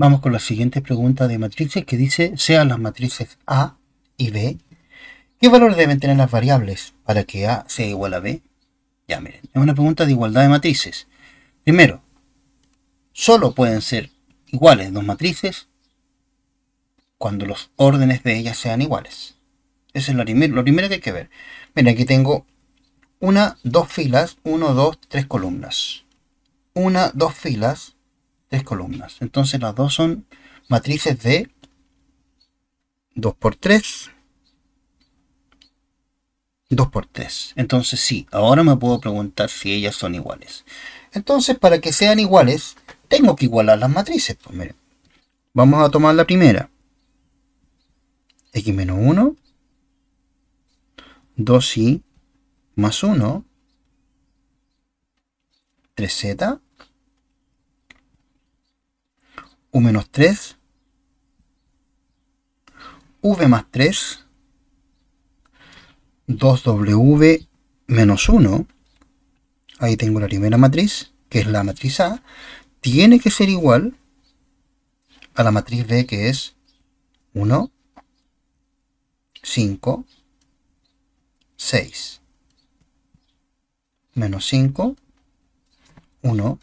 Vamos con la siguiente pregunta de matrices que dice, sean las matrices A y B, ¿qué valor deben tener las variables para que A sea igual a B? Ya miren, es una pregunta de igualdad de matrices. Primero, solo pueden ser iguales dos matrices cuando los órdenes de ellas sean iguales. Eso es lo primero, lo primero que hay que ver. Miren, aquí tengo una, dos filas, uno, dos, tres columnas. Una, dos filas, tres columnas. Entonces las dos son matrices de 2 por 3. 2 por 3. Entonces sí, ahora me puedo preguntar si ellas son iguales. Entonces para que sean iguales, tengo que igualar las matrices. Pues vamos a tomar la primera. x menos 1. 2y más 1. 3z menos 3, V más 3, 2W menos 1, ahí tengo la primera matriz, que es la matriz A, tiene que ser igual a la matriz B, que es 1, 5, 6, menos 5, 1,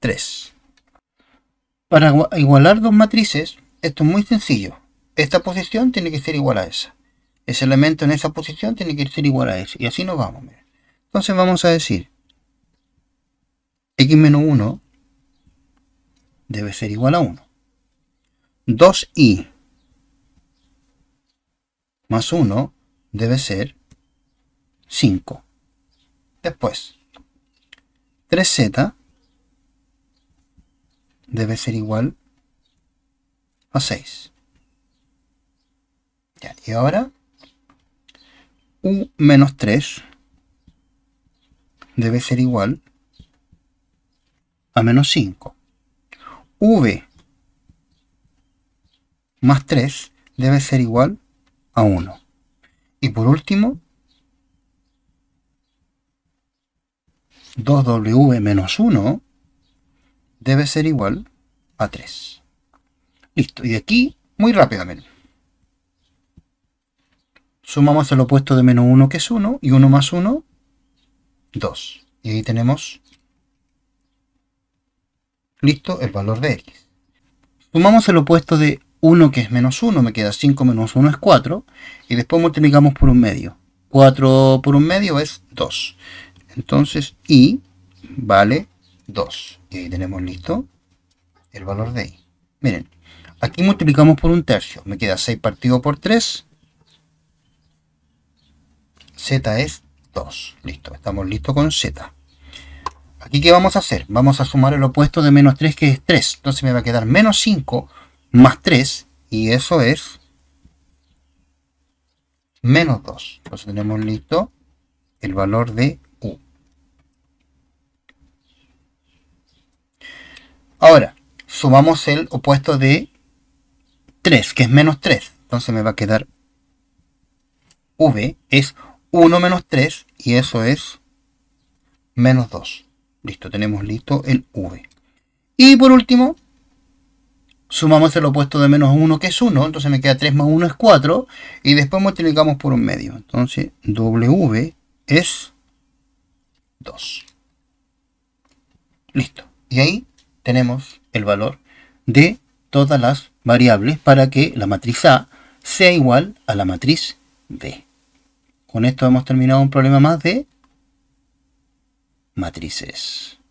3. Para igualar dos matrices, esto es muy sencillo. Esta posición tiene que ser igual a esa. Ese elemento en esa posición tiene que ser igual a ese. Y así nos vamos. Mira. Entonces vamos a decir x menos 1 debe ser igual a 1. 2i más 1 debe ser 5. Después, 3z debe ser igual a 6. y ahora u menos 3 debe ser igual a menos 5. v más 3 debe ser igual a 1. Y por último, 2w menos 1 debe ser igual a 3. Listo, y de aquí, muy rápidamente. Sumamos el opuesto de menos 1 que es 1, y 1 más 1, 2. Y ahí tenemos, listo, el valor de x. Sumamos el opuesto de 1 que es menos 1, me queda 5 menos 1 es 4, y después multiplicamos por un medio. 4 por un medio es 2. Entonces, y vale 2. Y ahí tenemos listo el valor de i. Miren, aquí multiplicamos por un tercio. Me queda 6 partido por 3. Z es 2. Listo, estamos listos con Z. Aquí, ¿qué vamos a hacer? Vamos a sumar el opuesto de menos 3, que es 3. Entonces me va a quedar menos 5 más 3. Y eso es menos 2. Entonces tenemos listo el valor de Ahora, sumamos el opuesto de 3, que es menos 3. Entonces me va a quedar v es 1 menos 3 y eso es menos 2. Listo, tenemos listo el v. Y por último, sumamos el opuesto de menos 1 que es 1, entonces me queda 3 más 1 es 4 y después multiplicamos por un medio. Entonces w es 2. Listo. Y ahí tenemos el valor de todas las variables para que la matriz A sea igual a la matriz B. Con esto hemos terminado un problema más de matrices.